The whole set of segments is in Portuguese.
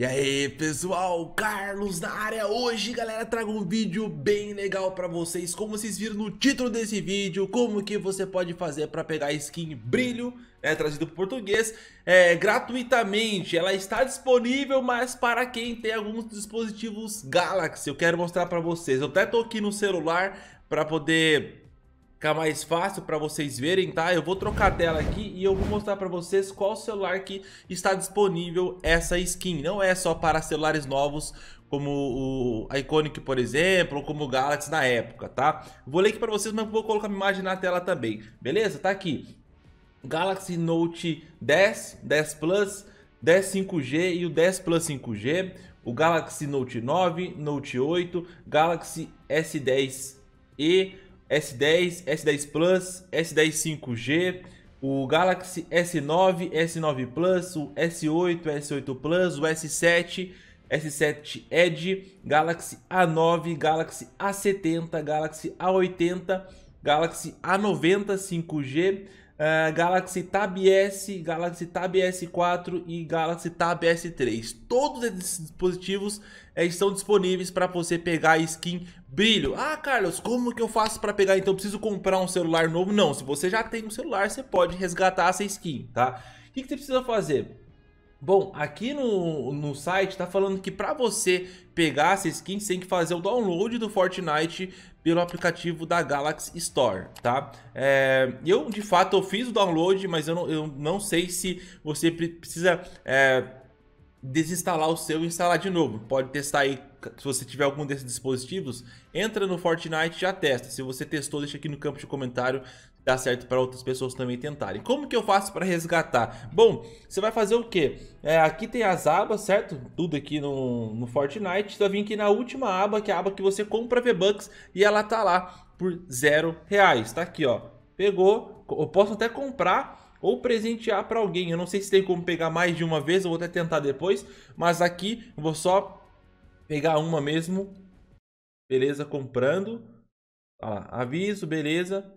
E aí pessoal, Carlos na área hoje galera, trago um vídeo bem legal pra vocês Como vocês viram no título desse vídeo, como que você pode fazer pra pegar skin brilho né, Trazido pro português, é, gratuitamente Ela está disponível, mas para quem tem alguns dispositivos Galaxy Eu quero mostrar pra vocês, eu até tô aqui no celular pra poder ficar mais fácil para vocês verem, tá? Eu vou trocar a tela aqui e eu vou mostrar para vocês qual celular que está disponível essa skin. Não é só para celulares novos como o Iconic, por exemplo, ou como o Galaxy na época, tá? Vou ler aqui para vocês, mas vou colocar a imagem na tela também, beleza? Tá aqui, Galaxy Note 10, 10 Plus, 10 5G e o 10 Plus 5G, o Galaxy Note 9, Note 8, Galaxy S10e, S10, S10 Plus, S10 5G, o Galaxy S9, S9 Plus, o S8, S8 Plus, o S7, S7 Edge, Galaxy A9, Galaxy A70, Galaxy A80, Galaxy A90 5G, Uh, Galaxy Tab S, Galaxy Tab S4 e Galaxy Tab S3. Todos esses dispositivos eh, estão disponíveis para você pegar a skin brilho. Ah, Carlos, como que eu faço para pegar? Então preciso comprar um celular novo? Não, se você já tem um celular, você pode resgatar essa skin, tá? O que, que você precisa fazer? Bom, aqui no, no site tá falando que para você pegar essa skin, você tem que fazer o download do Fortnite pelo aplicativo da Galaxy Store, tá? É, eu, de fato, eu fiz o download, mas eu não, eu não sei se você precisa é, desinstalar o seu e instalar de novo. Pode testar aí, se você tiver algum desses dispositivos, entra no Fortnite e já testa. Se você testou, deixa aqui no campo de comentário dar certo para outras pessoas também tentarem. Como que eu faço para resgatar? Bom, você vai fazer o quê? É, aqui tem as abas, certo? Tudo aqui no, no Fortnite. Você vai vir aqui na última aba, que é a aba que você compra V-Bucks e ela tá lá por zero reais. Tá aqui, ó. Pegou. Eu posso até comprar ou presentear para alguém. Eu não sei se tem como pegar mais de uma vez, eu vou até tentar depois, mas aqui eu vou só pegar uma mesmo. Beleza, comprando. Ó, aviso, beleza.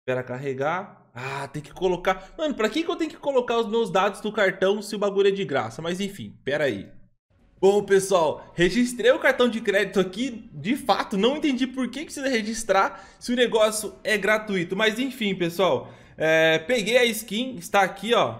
Espera carregar. Ah, tem que colocar... Mano, pra que, que eu tenho que colocar os meus dados do cartão se o bagulho é de graça? Mas enfim, pera aí. Bom, pessoal, registrei o cartão de crédito aqui, de fato, não entendi por que precisa registrar se o negócio é gratuito. Mas enfim, pessoal, é, peguei a skin, está aqui, ó.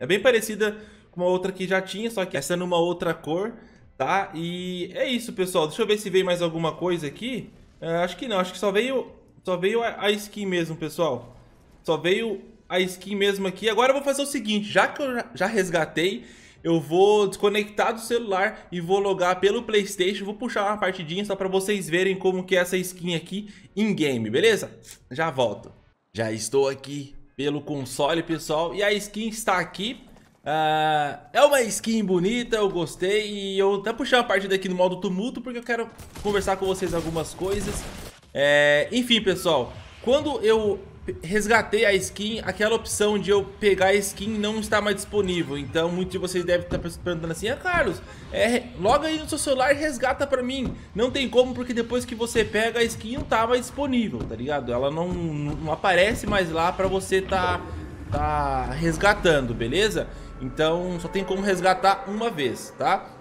É bem parecida com a outra que já tinha, só que essa é numa outra cor, tá? E é isso, pessoal. Deixa eu ver se veio mais alguma coisa aqui. É, acho que não, acho que só veio só veio a, skin mesmo, pessoal. Só veio a skin mesmo aqui. Agora eu vou fazer o seguinte, já que eu já resgatei, eu vou desconectar do celular e vou logar pelo Playstation, vou puxar uma partidinha só para vocês verem como que é essa skin aqui em game, beleza? Já volto. Já estou aqui pelo console, pessoal, e a skin está aqui. Uh, é uma skin bonita, eu gostei e eu até puxei uma partida aqui no modo tumulto porque eu quero conversar com vocês algumas coisas é, enfim, pessoal, quando eu resgatei a skin, aquela opção de eu pegar a skin não está mais disponível. Então, muitos de vocês devem estar perguntando assim, ah, Carlos, é, logo aí no seu celular e resgata pra mim. Não tem como, porque depois que você pega, a skin não estava tá mais disponível, tá ligado? Ela não, não aparece mais lá pra você tá, tá resgatando, beleza? Então, só tem como resgatar uma vez, Tá?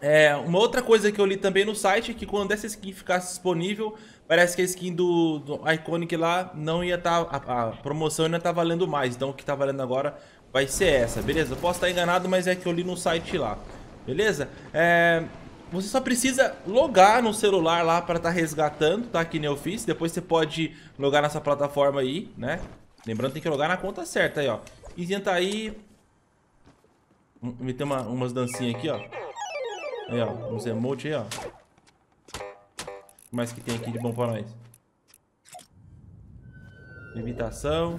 É, uma outra coisa que eu li também no site é que quando essa skin ficasse disponível, parece que a skin do, do Iconic lá não ia estar. Tá, a, promoção ainda tá valendo mais. Então o que tá valendo agora vai ser essa, beleza? Eu posso estar tá enganado, mas é que eu li no site lá. Beleza? É, você só precisa logar no celular lá para estar tá resgatando, tá? Que nem eu fiz. Depois você pode logar nessa plataforma aí, né? Lembrando, tem que logar na conta certa aí, ó. E tenta tá aí... Hum, Meter uma, umas dancinhas aqui, ó. Aí, ó. Uns emote aí, ó. O que mais que tem aqui de bom pra nós? Invitação.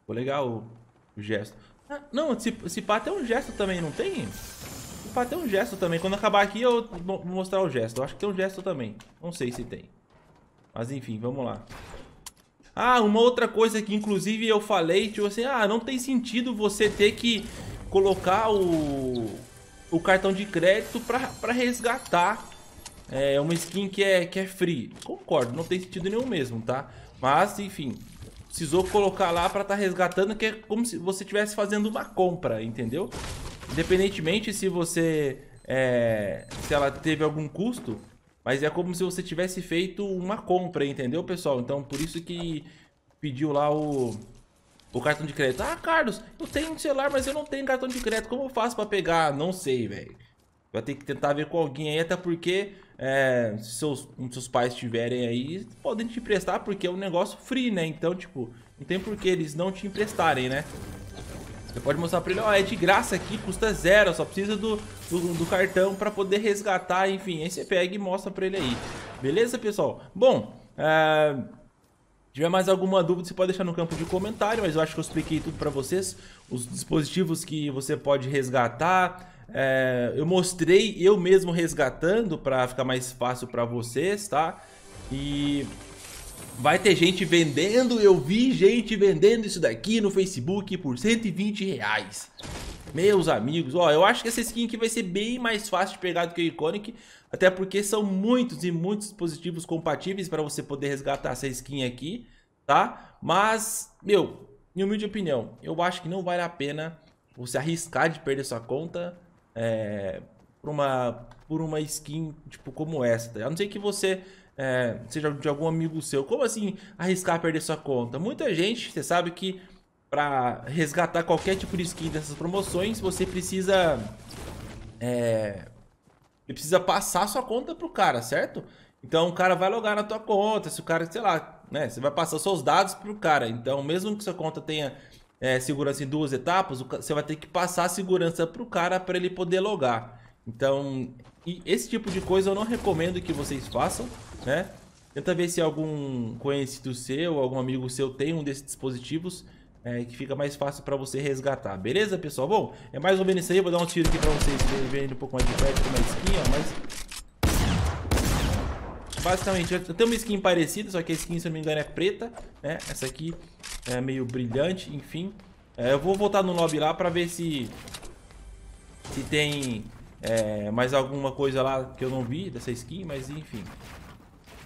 Ficou legal o, o gesto. Ah, não, se, se pá tem um gesto também, não tem? Se pá tem um gesto também. Quando acabar aqui eu vou mostrar o gesto. Eu acho que tem um gesto também. Não sei se tem. Mas enfim, vamos lá. Ah, uma outra coisa que inclusive eu falei, tipo assim, ah, não tem sentido você ter que colocar o, o cartão de crédito para resgatar é, uma skin que é, que é free. Concordo, não tem sentido nenhum mesmo, tá? Mas, enfim, precisou colocar lá para estar tá resgatando, que é como se você estivesse fazendo uma compra, entendeu? Independentemente se você... É, se ela teve algum custo, mas é como se você tivesse feito uma compra, entendeu, pessoal? Então, por isso que pediu lá o o cartão de crédito. Ah, Carlos, eu tenho um celular, mas eu não tenho cartão de crédito. Como eu faço para pegar? Não sei, velho. Vai ter que tentar ver com alguém aí, até porque é, se seus, se seus pais tiverem aí, podem te emprestar, porque é um negócio free, né? Então, tipo, não tem por que eles não te emprestarem, né? Você pode mostrar pra ele, ó, oh, é de graça aqui, custa zero, só precisa do, do, do cartão pra poder resgatar, enfim. Aí você pega e mostra pra ele aí. Beleza, pessoal? Bom, é tiver mais alguma dúvida, você pode deixar no campo de comentário, mas eu acho que eu expliquei tudo para vocês, os dispositivos que você pode resgatar, é, eu mostrei eu mesmo resgatando para ficar mais fácil para vocês, tá? E vai ter gente vendendo, eu vi gente vendendo isso daqui no Facebook por 120 reais. Meus amigos, ó, eu acho que essa skin aqui vai ser bem mais fácil de pegar do que o Iconic, até porque são muitos e muitos dispositivos compatíveis para você poder resgatar essa skin aqui, tá? Mas, meu, em humilde opinião, eu acho que não vale a pena você arriscar de perder sua conta é, por, uma, por uma skin tipo como essa, tá? A não ser que você é, seja de algum amigo seu. Como assim arriscar perder sua conta? Muita gente, você sabe que para resgatar qualquer tipo de skin dessas promoções, você precisa é, você precisa passar sua conta pro cara, certo? Então o cara vai logar na tua conta, se o cara, sei lá, né, você vai passar seus dados pro cara. Então, mesmo que sua conta tenha é, segurança em duas etapas, você vai ter que passar a segurança pro cara para ele poder logar. Então, esse tipo de coisa eu não recomendo que vocês façam, né? Tenta ver se algum conhecido seu, algum amigo seu tem um desses dispositivos é, que fica mais fácil para você resgatar, beleza, pessoal? Bom, é mais ou menos isso aí, vou dar um tiro aqui para vocês verem um pouco mais de perto, uma skin, ó, mas... Basicamente, eu tenho uma skin parecida, só que a skin, se eu não me engano, é preta, né? Essa aqui é meio brilhante, enfim. É, eu vou voltar no lobby lá para ver se... Se tem é, mais alguma coisa lá que eu não vi dessa skin, mas enfim.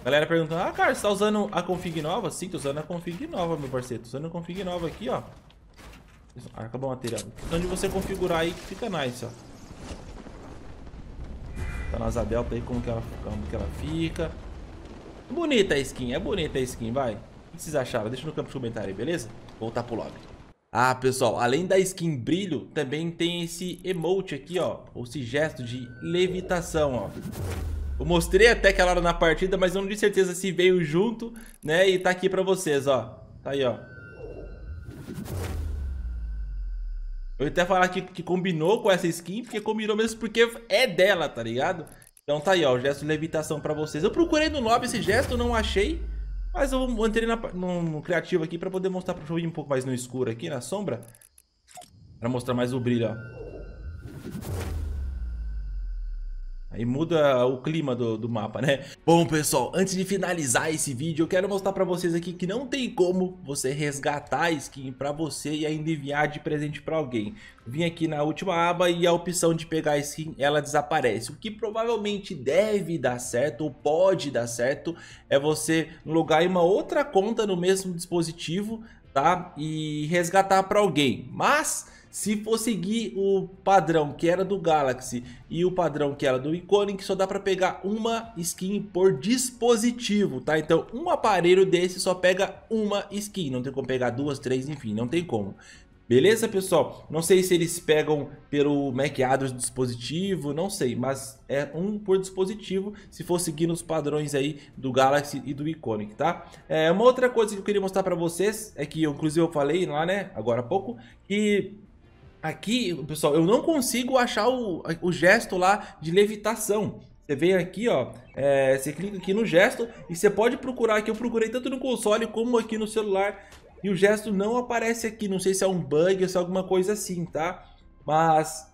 Galera perguntando, ah, cara, você tá usando a config nova? Sim, tô usando a config nova, meu parceiro. Tô usando a config nova aqui, ó. Ah, acabou o material. Onde então, você configurar aí que fica nice, ó. Tá nas tá aí como que, ela, como que ela fica. Bonita a skin, é bonita a skin, vai. O que vocês acharam? Deixa no campo de comentário aí, beleza? Voltar pro lobby. Ah, pessoal, além da skin brilho, também tem esse emote aqui, ó. Ou esse gesto de levitação, ó. Eu mostrei até que ela era na partida, mas eu não tenho certeza se veio junto, né? E tá aqui pra vocês, ó. Tá aí, ó. Eu até falar que, que combinou com essa skin, porque combinou mesmo porque é dela, tá ligado? Então tá aí, ó, o gesto de levitação pra vocês. Eu procurei no lobby esse gesto, não achei. Mas eu entrei na, no, no criativo aqui pra poder mostrar pro jogo um pouco mais no escuro aqui, na sombra. Pra mostrar mais o brilho, ó. Aí muda o clima do, do mapa, né? Bom, pessoal, antes de finalizar esse vídeo, eu quero mostrar pra vocês aqui que não tem como você resgatar a skin pra você e ainda enviar de presente pra alguém. Vim aqui na última aba e a opção de pegar a skin, ela desaparece. O que provavelmente deve dar certo, ou pode dar certo, é você logar em uma outra conta no mesmo dispositivo, tá? E resgatar pra alguém. Mas... Se for seguir o padrão que era do Galaxy e o padrão que era do Iconic, só dá para pegar uma skin por dispositivo, tá? Então, um aparelho desse só pega uma skin, não tem como pegar duas, três, enfim, não tem como. Beleza, pessoal? Não sei se eles pegam pelo MAC address do dispositivo, não sei, mas é um por dispositivo, se for seguindo os padrões aí do Galaxy e do Iconic, tá? É, uma outra coisa que eu queria mostrar para vocês, é que eu, inclusive eu falei lá, né, agora há pouco, que Aqui, pessoal, eu não consigo achar o, o gesto lá de levitação. Você vem aqui, ó, é, você clica aqui no gesto e você pode procurar aqui. Eu procurei tanto no console como aqui no celular e o gesto não aparece aqui. Não sei se é um bug ou se é alguma coisa assim, tá? Mas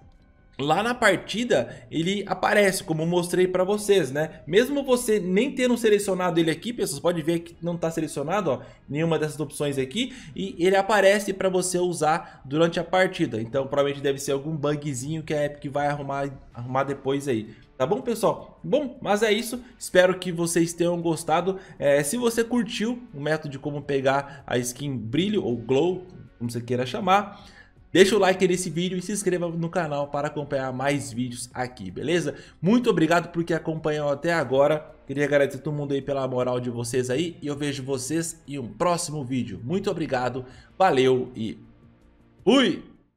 lá na partida ele aparece, como mostrei para vocês, né? Mesmo você nem tendo selecionado ele aqui, pessoas, pode ver que não está selecionado, ó, nenhuma dessas opções aqui, e ele aparece para você usar durante a partida. Então, provavelmente deve ser algum bugzinho que a Epic vai arrumar, arrumar depois aí. Tá bom, pessoal? Bom, mas é isso. Espero que vocês tenham gostado. É, se você curtiu o método de como pegar a skin brilho ou glow, como você queira chamar, Deixa o like nesse vídeo e se inscreva no canal para acompanhar mais vídeos aqui, beleza? Muito obrigado por que acompanhou até agora. Queria agradecer todo mundo aí pela moral de vocês aí. E eu vejo vocês em um próximo vídeo. Muito obrigado, valeu e fui!